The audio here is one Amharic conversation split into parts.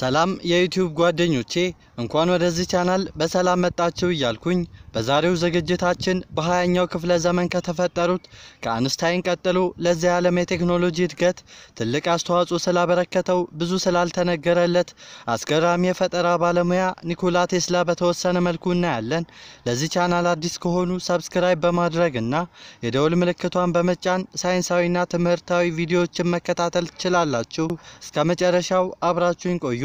ሰላም የዩቲዩብ ጓደኞቼ እንኳን ወደዚህ ቻናል በሰላም መጣችሁ እያልኩኝ በዛሬው ዝግጅታችን በሀያኛው ክፍለ ዘመን ከተፈጠሩት ከአንስታይን ቀጥሎ ለዚህ ዓለም የቴክኖሎጂ እድገት ትልቅ አስተዋጽኦ ስላበረከተው ብዙ ስላልተነገረለት አስገራሚ የፈጠራ ባለሙያ ኒኮላ ቴስላ በተወሰነ መልኩ እናያለን። ለዚህ ቻናል አዲስ ከሆኑ ሰብስክራይብ በማድረግ እና የደውል ምልክቷን በመጫን ሳይንሳዊና ትምህርታዊ ቪዲዮዎችን መከታተል ትችላላችሁ። እስከ መጨረሻው አብራችሁን ቆዩ።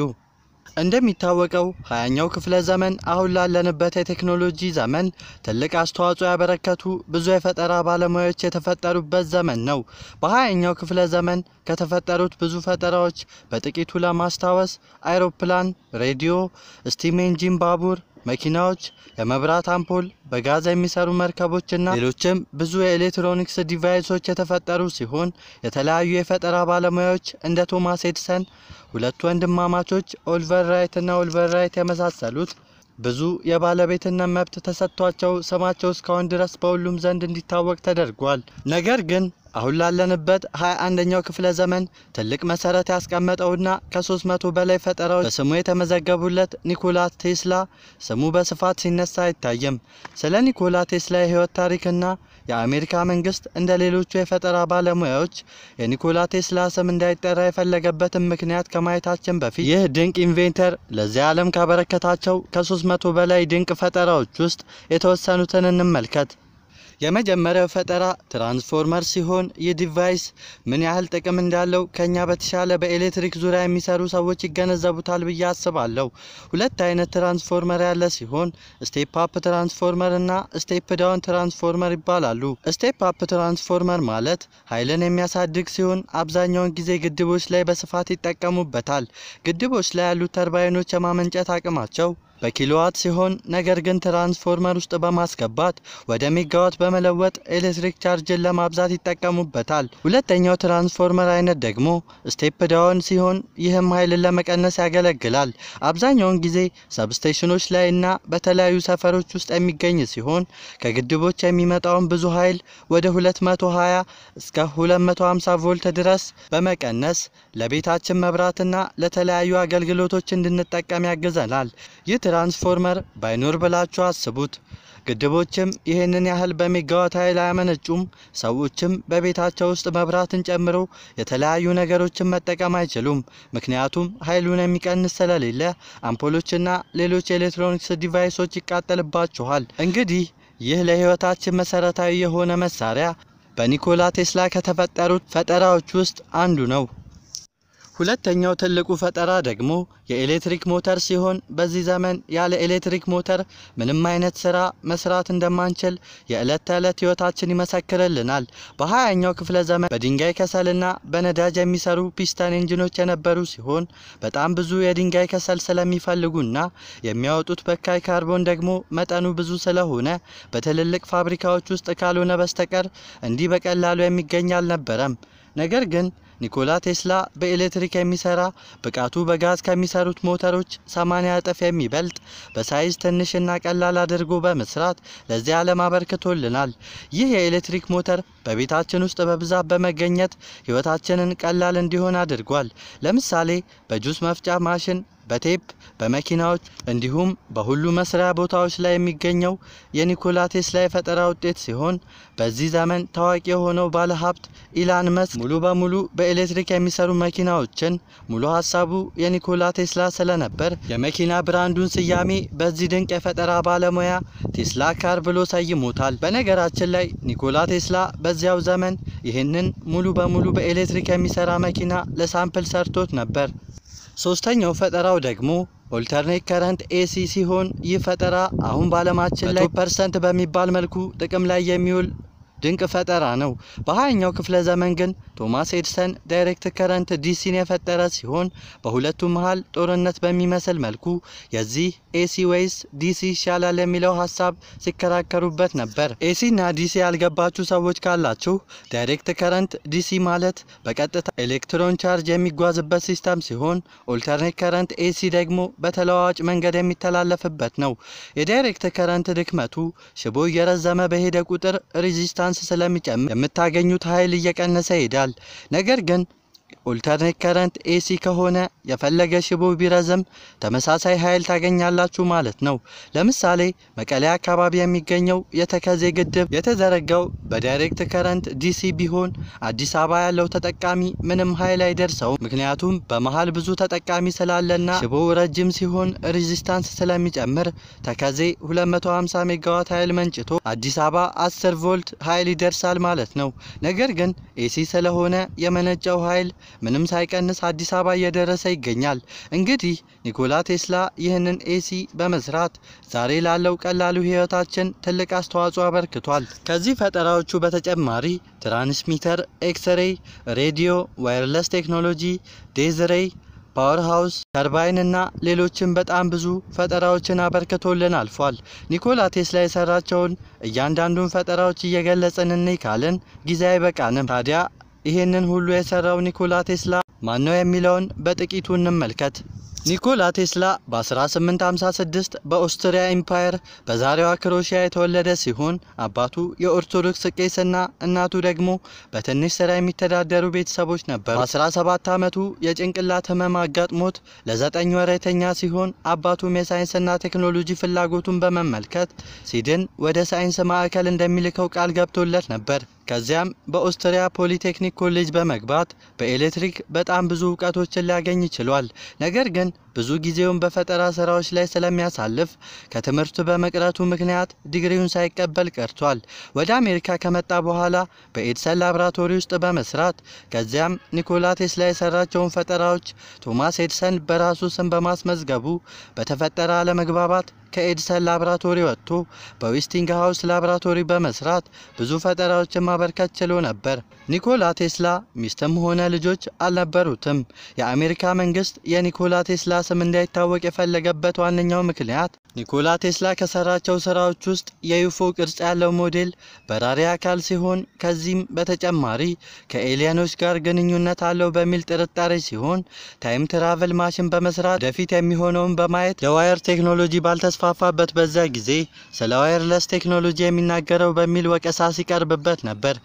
እንደሚታወቀው ሀያኛው ክፍለ ዘመን አሁን ላለንበት የቴክኖሎጂ ዘመን ትልቅ አስተዋጽኦ ያበረከቱ ብዙ የፈጠራ ባለሙያዎች የተፈጠሩበት ዘመን ነው። በሀያኛው ክፍለ ዘመን ከተፈጠሩት ብዙ ፈጠራዎች በጥቂቱ ለማስታወስ አይሮፕላን፣ ሬዲዮ፣ ስቲም ኢንጂን፣ ባቡር፣ መኪናዎች፣ የመብራት አምፖል፣ በጋዝ የሚሰሩ መርከቦችና ሌሎችም ብዙ የኤሌክትሮኒክስ ዲቫይሶች የተፈጠሩ ሲሆን የተለያዩ የፈጠራ ባለሙያዎች እንደ ቶማስ ኤድሰን፣ ሁለቱ ወንድማማቾች ኦልቨር እና ኦልቨር ራይት የመሳሰሉት ብዙ የባለቤትነት መብት ተሰጥቷቸው ስማቸው እስካሁን ድረስ በሁሉም ዘንድ እንዲታወቅ ተደርጓል። ነገር ግን አሁን ላለንበት 21ኛው ክፍለ ዘመን ትልቅ መሰረት ያስቀመጠውና ከ300 በላይ ፈጠራዎች በስሙ የተመዘገቡለት ኒኮላ ቴስላ ስሙ በስፋት ሲነሳ አይታይም። ስለ ኒኮላ ቴስላ የህይወት ታሪክና የአሜሪካ መንግስት እንደ ሌሎቹ የፈጠራ ባለሙያዎች የኒኮላ ቴስላ ስም እንዳይጠራ የፈለገበትን ምክንያት ከማየታችን በፊት ይህ ድንቅ ኢንቬንተር ለዚህ ዓለም ካበረከታቸው ከ300 በላይ ድንቅ ፈጠራዎች ውስጥ የተወሰኑትን እንመልከት። የመጀመሪያው ፈጠራ ትራንስፎርመር ሲሆን ይህ ዲቫይስ ምን ያህል ጥቅም እንዳለው ከኛ በተሻለ በኤሌክትሪክ ዙሪያ የሚሰሩ ሰዎች ይገነዘቡታል ብዬ አስባለሁ። ሁለት አይነት ትራንስፎርመር ያለ ሲሆን ስቴፕ አፕ ትራንስፎርመር እና ስቴፕ ዳውን ትራንስፎርመር ይባላሉ። ስቴፕ አፕ ትራንስፎርመር ማለት ኃይልን የሚያሳድግ ሲሆን አብዛኛውን ጊዜ ግድቦች ላይ በስፋት ይጠቀሙበታል። ግድቦች ላይ ያሉት ተርባይኖች የማመንጨት አቅማቸው በኪሎዋት ሲሆን ነገር ግን ትራንስፎርመር ውስጥ በማስገባት ወደ ሜጋዋት በመለወጥ ኤሌክትሪክ ቻርጅን ለማብዛት ይጠቀሙበታል። ሁለተኛው ትራንስፎርመር አይነት ደግሞ ስቴፕ ዳውን ሲሆን ይህም ኃይልን ለመቀነስ ያገለግላል። አብዛኛውን ጊዜ ሰብስቴሽኖች ላይ እና በተለያዩ ሰፈሮች ውስጥ የሚገኝ ሲሆን ከግድቦች የሚመጣውን ብዙ ኃይል ወደ 220 እስከ 250 ቮልት ድረስ በመቀነስ ለቤታችን መብራትና ለተለያዩ አገልግሎቶች እንድንጠቀም ያግዘናል። ይህ ትራንስፎርመር ባይኖር ብላችሁ አስቡት። ግድቦችም ይህንን ያህል በሚጋወት ኃይል አያመነጩም። ሰዎችም በቤታቸው ውስጥ መብራትን ጨምሮ የተለያዩ ነገሮችን መጠቀም አይችሉም። ምክንያቱም ኃይሉን የሚቀንስ ስለሌለ አምፖሎችና ሌሎች ኤሌክትሮኒክስ ዲቫይሶች ይቃጠልባችኋል። እንግዲህ ይህ ለሕይወታችን መሰረታዊ የሆነ መሳሪያ በኒኮላ ቴስላ ከተፈጠሩት ፈጠራዎች ውስጥ አንዱ ነው። ሁለተኛው ትልቁ ፈጠራ ደግሞ የኤሌክትሪክ ሞተር ሲሆን በዚህ ዘመን ያለ ኤሌክትሪክ ሞተር ምንም አይነት ስራ መስራት እንደማንችል የዕለት ተዕለት ህይወታችን ይመሰክርልናል። በሀያኛው ክፍለ ዘመን በድንጋይ ከሰልና በነዳጅ የሚሰሩ ፒስተን ኢንጂኖች የነበሩ ሲሆን በጣም ብዙ የድንጋይ ከሰል ስለሚፈልጉና የሚያወጡት በካይ ካርቦን ደግሞ መጠኑ ብዙ ስለሆነ በትልልቅ ፋብሪካዎች ውስጥ ካልሆነ በስተቀር እንዲህ በቀላሉ የሚገኝ አልነበረም። ነገር ግን ኒኮላ ቴስላ በኤሌክትሪክ የሚሰራ ብቃቱ በጋዝ ከሚሰሩት ሞተሮች 80 እጥፍ የሚበልጥ በሳይዝ ትንሽና ቀላል አድርጎ በመስራት ለዚህ ዓለም አበርክቶልናል። ይህ የኤሌክትሪክ ሞተር በቤታችን ውስጥ በብዛት በመገኘት ሕይወታችንን ቀላል እንዲሆን አድርጓል። ለምሳሌ በጁስ መፍጫ ማሽን በቴፕ በመኪናዎች እንዲሁም በሁሉ መስሪያ ቦታዎች ላይ የሚገኘው የኒኮላ ቴስላ የፈጠራ ውጤት ሲሆን በዚህ ዘመን ታዋቂ የሆነው ባለሀብት ኢላን መስክ ሙሉ በሙሉ በኤሌክትሪክ የሚሰሩ መኪናዎችን ሙሉ ሀሳቡ የኒኮላ ቴስላ ስለነበር የመኪና ብራንዱን ስያሜ በዚህ ድንቅ የፈጠራ ባለሙያ ቴስላ ካር ብሎ ሰይሞታል። በነገራችን ላይ ኒኮላ ቴስላ በዚያው ዘመን ይህንን ሙሉ በሙሉ በኤሌክትሪክ የሚሰራ መኪና ለሳምፕል ሰርቶት ነበር። ሶስተኛው ፈጠራው ደግሞ ኦልተርኔት ከረንት ኤሲ ሲሆን ይህ ፈጠራ አሁን በዓለማችን ላይ ፐርሰንት በሚባል መልኩ ጥቅም ላይ የሚውል ድንቅ ፈጠራ ነው። በሃያኛው ክፍለ ዘመን ግን ቶማስ ኤድሰን ዳይሬክት ከረንት ዲሲን የፈጠረ ሲሆን በሁለቱም መሃል ጦርነት በሚመስል መልኩ የዚህ ኤሲ ወይስ ዲሲ ይሻላል የሚለው ሀሳብ ሲከራከሩበት ነበር። ኤሲና ዲሲ ያልገባችሁ ሰዎች ካላችሁ ዳይሬክት ከረንት ዲሲ ማለት በቀጥታ ኤሌክትሮን ቻርጅ የሚጓዝበት ሲስተም ሲሆን ኦልተርኔት ከረንት ኤሲ ደግሞ በተለዋዋጭ መንገድ የሚተላለፍበት ነው። የዳይሬክት ከረንት ድክመቱ ሽቦ እየረዘመ በሄደ ቁጥር ሬዚስታን ቢያንስ ስለሚጨምር የምታገኙት ኃይል እየቀነሰ ይሄዳል። ነገር ግን ኦልተርኔት ከረንት ኤሲ ከሆነ የፈለገ ሽቦ ቢረዝም ተመሳሳይ ኃይል ታገኛላችሁ ማለት ነው። ለምሳሌ መቀሌ አካባቢ የሚገኘው የተከዜ ግድብ የተዘረጋው በዳይሬክት ከረንት ዲሲ ቢሆን አዲስ አበባ ያለው ተጠቃሚ ምንም ኃይል አይደርሰውም። ምክንያቱም በመሀል ብዙ ተጠቃሚ ስላለና ሽቦው ረጅም ሲሆን ሬዚስታንስ ስለሚጨምር ተከዜ 250 ሜጋዋት ኃይል መንጭቶ አዲስ አበባ 10 ቮልት ኃይል ይደርሳል ማለት ነው። ነገር ግን ኤሲ ስለሆነ የመነጨው ኃይል ምንም ሳይቀንስ አዲስ አበባ እየደረሰ ይገኛል። እንግዲህ ኒኮላ ቴስላ ይህንን ኤሲ በመስራት ዛሬ ላለው ቀላሉ ህይወታችን ትልቅ አስተዋጽኦ አበርክቷል። ከዚህ ፈጠራዎቹ በተጨማሪ ትራንስሚተር፣ ኤክስሬይ፣ ሬዲዮ፣ ዋይርለስ ቴክኖሎጂ፣ ዴዝሬይ ፓወር ሃውስ ተርባይን እና ሌሎችን በጣም ብዙ ፈጠራዎችን አበርክቶልን አልፏል። ኒኮላ ቴስላ የሰራቸውን እያንዳንዱን ፈጠራዎች እየገለጽን እንይ ካልን ጊዜ አይበቃንም። ታዲያ ይህንን ሁሉ የሰራው ኒኮላ ቴስላ ማን ነው የሚለውን በጥቂቱ እንመልከት። ኒኮላ ቴስላ በ1856 በኦስትሪያ ኢምፓየር በዛሬዋ ክሮሺያ የተወለደ ሲሆን አባቱ የኦርቶዶክስ ቄስና እናቱ ደግሞ በትንሽ ስራ የሚተዳደሩ ቤተሰቦች ነበሩ። በ17 ዓመቱ የጭንቅላት ህመም አጋጥሞት ለዘጠኝ ወር የተኛ ሲሆን አባቱም የሳይንስና ቴክኖሎጂ ፍላጎቱን በመመልከት ሲድን ወደ ሳይንስ ማዕከል እንደሚልከው ቃል ገብቶለት ነበር። ከዚያም በኦስትሪያ ፖሊቴክኒክ ኮሌጅ በመግባት በኤሌክትሪክ በጣም ብዙ እውቀቶችን ሊያገኝ ችሏል። ነገር ግን ብዙ ጊዜውን በፈጠራ ስራዎች ላይ ስለሚያሳልፍ ከትምህርቱ በመቅረቱ ምክንያት ዲግሪውን ሳይቀበል ቀርቷል። ወደ አሜሪካ ከመጣ በኋላ በኤድሰን ላብራቶሪ ውስጥ በመስራት ከዚያም ኒኮላ ቴስላ የሰራቸውን ፈጠራዎች ቶማስ ኤድሰን በራሱ ስም በማስመዝገቡ በተፈጠረ አለመግባባት ከኤድሰን ላብራቶሪ ወጥቶ ሀውስ ላብራቶሪ በመስራት ብዙ ፈጠራዎችን ማበርከት ችሎ ነበር። ኒኮላ ቴስላ ሚስትም ሆነ ልጆች አልነበሩትም። የአሜሪካ መንግስት የኒኮላ ቴስላ ስም እንዳይታወቅ የፈለገበት ዋነኛው ምክንያት ኒኮላ ቴስላ ከሰራቸው ስራዎች ውስጥ የዩፎ ቅርጽ ያለው ሞዴል በራሪ አካል ሲሆን ከዚህም በተጨማሪ ከኤሊያኖች ጋር ግንኙነት አለው በሚል ጥርጣሬ ሲሆን ታይም ትራቨል ማሽን በመስራት ወደፊት የሚሆነውን በማየት የዋየር ቴክኖሎጂ ባልተስፋፋበት በዛ ጊዜ ስለ ዋየርለስ ቴክኖሎጂ የሚናገረው በሚል ወቀሳ ሲቀርብበት ነበር።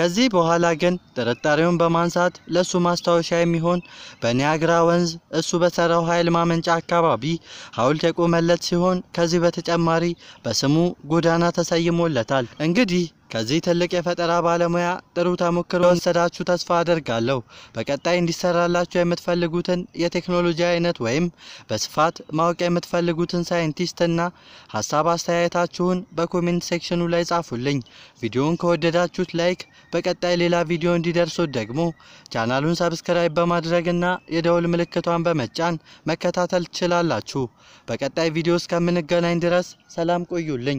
ከዚህ በኋላ ግን ጥርጣሬውን በማንሳት ለእሱ ማስታወሻ የሚሆን በኒያግራ ወንዝ እሱ በሰራው ኃይል ማመንጫ አካባቢ ሀውልት የቆመለት ሲሆን ሲሆን ከዚህ በተጨማሪ በስሙ ጎዳና ተሰይሞለታል። እንግዲህ ከዚህ ትልቅ የፈጠራ ባለሙያ ጥሩ ተሞክሮ ወሰዳችሁ ተስፋ አደርጋለሁ። በቀጣይ እንዲሰራላችሁ የምትፈልጉትን የቴክኖሎጂ አይነት ወይም በስፋት ማወቅ የምትፈልጉትን ሳይንቲስትና ሀሳብ አስተያየታችሁን በኮሜንት ሴክሽኑ ላይ ጻፉልኝ። ቪዲዮውን ከወደዳችሁት ላይክ፣ በቀጣይ ሌላ ቪዲዮ እንዲደርሱት ደግሞ ቻናሉን ሰብስክራይብ በማድረግና የደውል ምልክቷን በመጫን መከታተል ትችላላችሁ። በቀጣይ ቪዲዮ እስከምንገናኝ ድረስ ሰላም ቆዩልኝ።